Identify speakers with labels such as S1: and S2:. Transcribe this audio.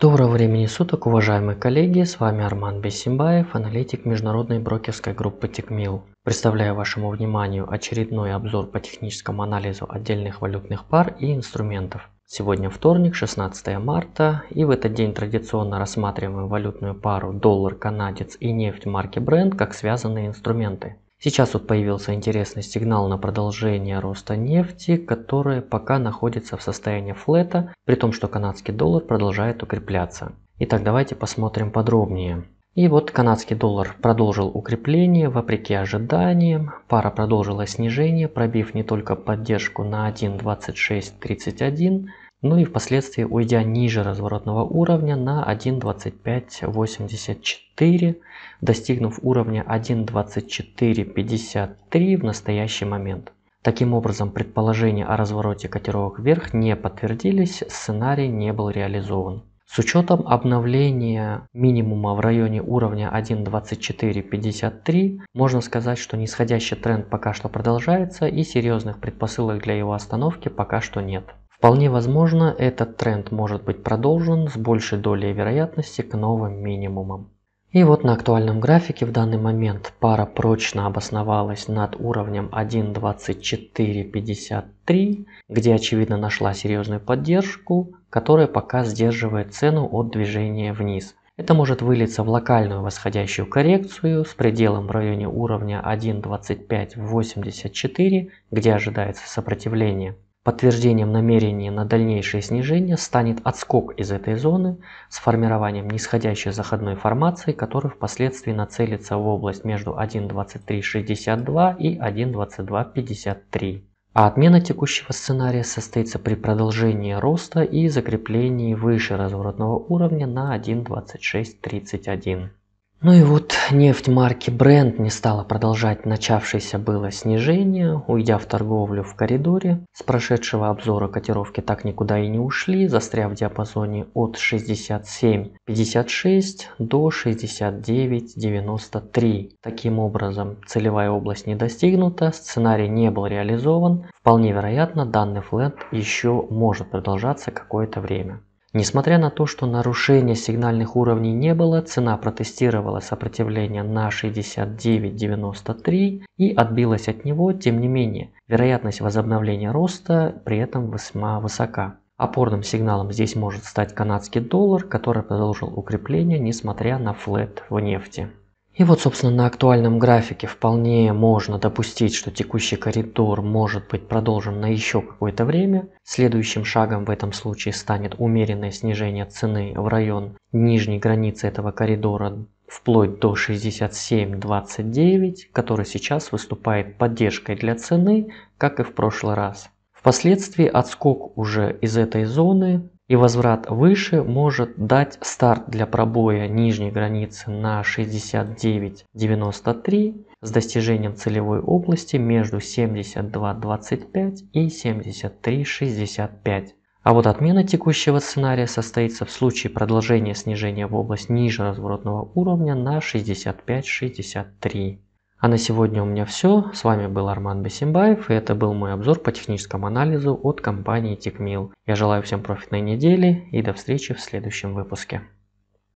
S1: Доброго времени суток, уважаемые коллеги, с вами Арман Бесимбаев, аналитик международной брокерской группы Тикмил. Представляю вашему вниманию очередной обзор по техническому анализу отдельных валютных пар и инструментов. Сегодня вторник, 16 марта, и в этот день традиционно рассматриваем валютную пару доллар-канадец и нефть марки Brent как связанные инструменты. Сейчас вот появился интересный сигнал на продолжение роста нефти, которая пока находится в состоянии флета, при том, что канадский доллар продолжает укрепляться. Итак, давайте посмотрим подробнее. И вот канадский доллар продолжил укрепление вопреки ожиданиям, пара продолжила снижение, пробив не только поддержку на 1.2631, ну и впоследствии уйдя ниже разворотного уровня на 1.2584, достигнув уровня 1.2453 в настоящий момент. Таким образом, предположения о развороте котировок вверх не подтвердились, сценарий не был реализован. С учетом обновления минимума в районе уровня 1.2453, можно сказать, что нисходящий тренд пока что продолжается и серьезных предпосылок для его остановки пока что нет. Вполне возможно, этот тренд может быть продолжен с большей долей вероятности к новым минимумам. И вот на актуальном графике в данный момент пара прочно обосновалась над уровнем 1.2453, где очевидно нашла серьезную поддержку, которая пока сдерживает цену от движения вниз. Это может вылиться в локальную восходящую коррекцию с пределом в районе уровня 1.2584, где ожидается сопротивление. Подтверждением намерения на дальнейшее снижение станет отскок из этой зоны с формированием нисходящей заходной формации, которая впоследствии нацелится в область между 1.2362 и 1.2253. А отмена текущего сценария состоится при продолжении роста и закреплении выше разворотного уровня на 1.2631. Ну и вот нефть марки Brent не стала продолжать начавшееся было снижение, уйдя в торговлю в коридоре. С прошедшего обзора котировки так никуда и не ушли, застряв в диапазоне от 67.56 до 69.93. Таким образом, целевая область не достигнута, сценарий не был реализован. Вполне вероятно, данный флэт еще может продолжаться какое-то время. Несмотря на то, что нарушения сигнальных уровней не было, цена протестировала сопротивление на 69.93 и отбилась от него, тем не менее, вероятность возобновления роста при этом весьма высока. Опорным сигналом здесь может стать канадский доллар, который продолжил укрепление, несмотря на флет в нефти. И вот, собственно, на актуальном графике вполне можно допустить, что текущий коридор может быть продолжен на еще какое-то время. Следующим шагом в этом случае станет умеренное снижение цены в район нижней границы этого коридора вплоть до 67.29, который сейчас выступает поддержкой для цены, как и в прошлый раз. Впоследствии отскок уже из этой зоны и возврат выше может дать старт для пробоя нижней границы на 69.93 с достижением целевой области между 72.25 и 73.65. А вот отмена текущего сценария состоится в случае продолжения снижения в область ниже разворотного уровня на 65.63. А на сегодня у меня все. С вами был Арман Басимбаев, и это был мой обзор по техническому анализу от компании TechMill. Я желаю всем профитной недели и до встречи в следующем выпуске.